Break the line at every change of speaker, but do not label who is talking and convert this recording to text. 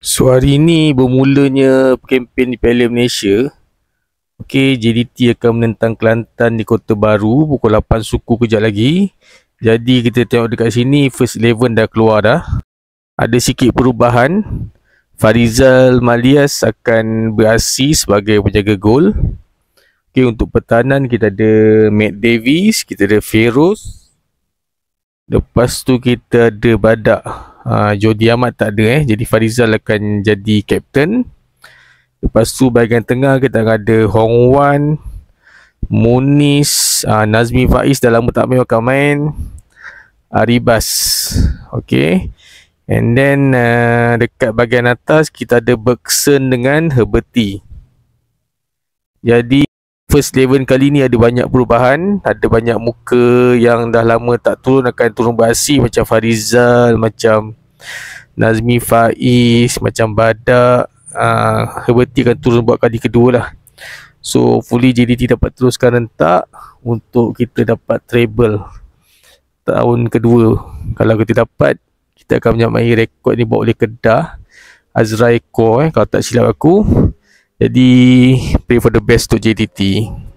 So hari ini bermulanya kempen di Piala Malaysia Okey, JDT akan menentang Kelantan di Kota Baru pukul 8 suku kejap lagi Jadi kita tengok dekat sini first eleven dah keluar dah Ada sikit perubahan Farizal Malias akan beraksi sebagai penjaga gol Okey, untuk pertahanan kita ada Matt Davis, kita ada Feroz Lepas tu kita ada Badak uh, ah, Jody Ahmad tak ada eh Jadi Farizal akan jadi captain Lepas tu bahagian tengah kita ada Hong Wan Munis uh, Nazmi Faiz dah lama tak main akan main Aribas Okay And then uh, dekat bahagian atas kita ada Berkson dengan Herberti Jadi first level kali ni ada banyak perubahan ada banyak muka yang dah lama tak turun akan turun berasi macam Farizal macam Nazmi Faiz macam Badak uh, ah, Herberti akan turun buat kali kedua lah so fully JDT dapat teruskan rentak untuk kita dapat treble tahun kedua kalau kita dapat kita akan menyamai rekod ni buat oleh Kedah Azrai eh, kalau tak silap aku jadi pray for the best untuk JTT